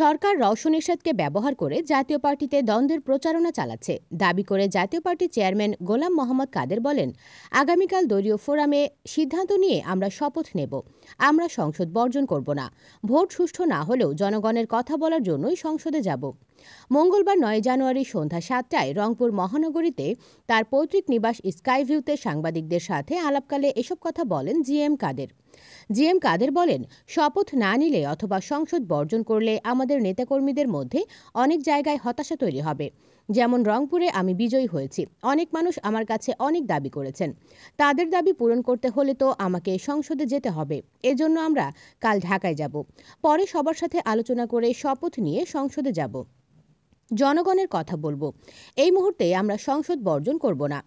সরকার রওশন এরশাদকে ব্যবহার করে জাতীয় পার্টিতে দ্বন্দ্বের প্রচারণা চালাচ্ছে দাবি করে জাতীয় পার্টির চেয়ারম্যান গোলাম মোহাম্মদ কাদের বলেন আগামীকাল দলীয় ফোরামে সিদ্ধান্ত নিয়ে আমরা শপথ নেব আমরা সংসদ বর্জন করব না ভোট সুষ্ঠু না হলেও জনগণের কথা বলার জন্যই সংসদে যাব মঙ্গলবার নয় জানুয়ারি সন্ধ্যা সাতটায় রংপুর মহানগরীতে তার পৈতৃক নিবাস স্কাইভিউতে সাংবাদিকদের সাথে আলাপকালে এসব কথা বলেন জি এম কাদের জি এম কাদের বলেন শপথ না নিলে অথবা সংসদ বর্জন করলে আমাদের নেতাকর্মীদের মধ্যে অনেক জায়গায় হতাশা তৈরি হবে যেমন রংপুরে আমি বিজয়ী হয়েছি অনেক মানুষ আমার কাছে অনেক দাবি করেছেন তাদের দাবি পূরণ করতে হলে তো আমাকে সংসদে যেতে হবে এজন্য আমরা কাল ঢাকায় যাব পরে সবার সাথে আলোচনা করে শপথ নিয়ে সংসদে যাব জনগণের কথা বলবো এই মুহূর্তে আমরা সংসদ বর্জন করব না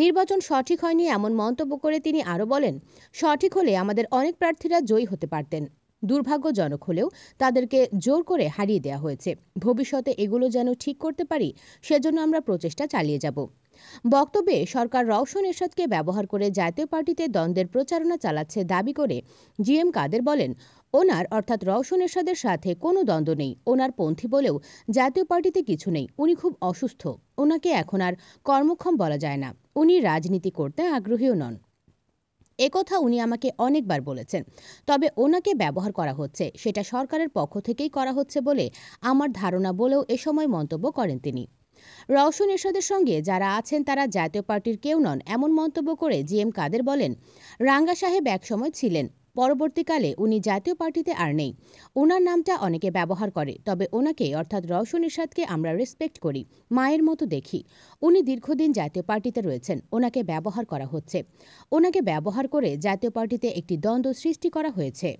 নির্বাচন সঠিক হয়নি এমন মন্তব্য করে তিনি আরও বলেন সঠিক হলে আমাদের অনেক প্রার্থীরা জয়ী হতে পারতেন দুর্ভাগ্যজনক হলেও তাদেরকে জোর করে হারিয়ে দেওয়া হয়েছে ভবিষ্যতে এগুলো যেন ঠিক করতে পারি সেজন্য আমরা প্রচেষ্টা চালিয়ে যাব বক্তব্যে সরকার রওশন এরশাদকে ব্যবহার করে জাতীয় পার্টিতে দ্বন্দ্বের প্রচারণা চালাচ্ছে দাবি করে জিএম কাদের বলেন ওনার অর্থাৎ রওশন এরশাদের সাথে কোনো দ্বন্দ্ব নেই ওনার পন্থী বলেও জাতীয় পার্টিতে কিছু নেই উনি খুব অসুস্থ ওনাকে এখন আর কর্মক্ষম বলা যায় না উনি রাজনীতি করতে আগ্রহীও নন একথা উনি আমাকে অনেকবার বলেছেন তবে ওনাকে ব্যবহার করা হচ্ছে সেটা সরকারের পক্ষ থেকেই করা হচ্ছে বলে আমার ধারণা বলেও এ সময় মন্তব্য করেন তিনি রওশন এরশাদের সঙ্গে যারা আছেন তারা জাতীয় পার্টির কেউ নন এমন মন্তব্য করে জি এম কাদের বলেন রাঙ্গা সাহেব একসময় ছিলেন পরবর্তীকালে উনি জাতীয় পার্টিতে আর নেই ওনার নামটা অনেকে ব্যবহার করে তবে ওনাকে অর্থাৎ রওশন ইরশাদকে আমরা রেসপেক্ট করি মায়ের মতো দেখি উনি দীর্ঘদিন জাতীয় পার্টিতে রয়েছেন ওনাকে ব্যবহার করা হচ্ছে ওনাকে ব্যবহার করে জাতীয় পার্টিতে একটি দ্বন্দ্ব সৃষ্টি করা হয়েছে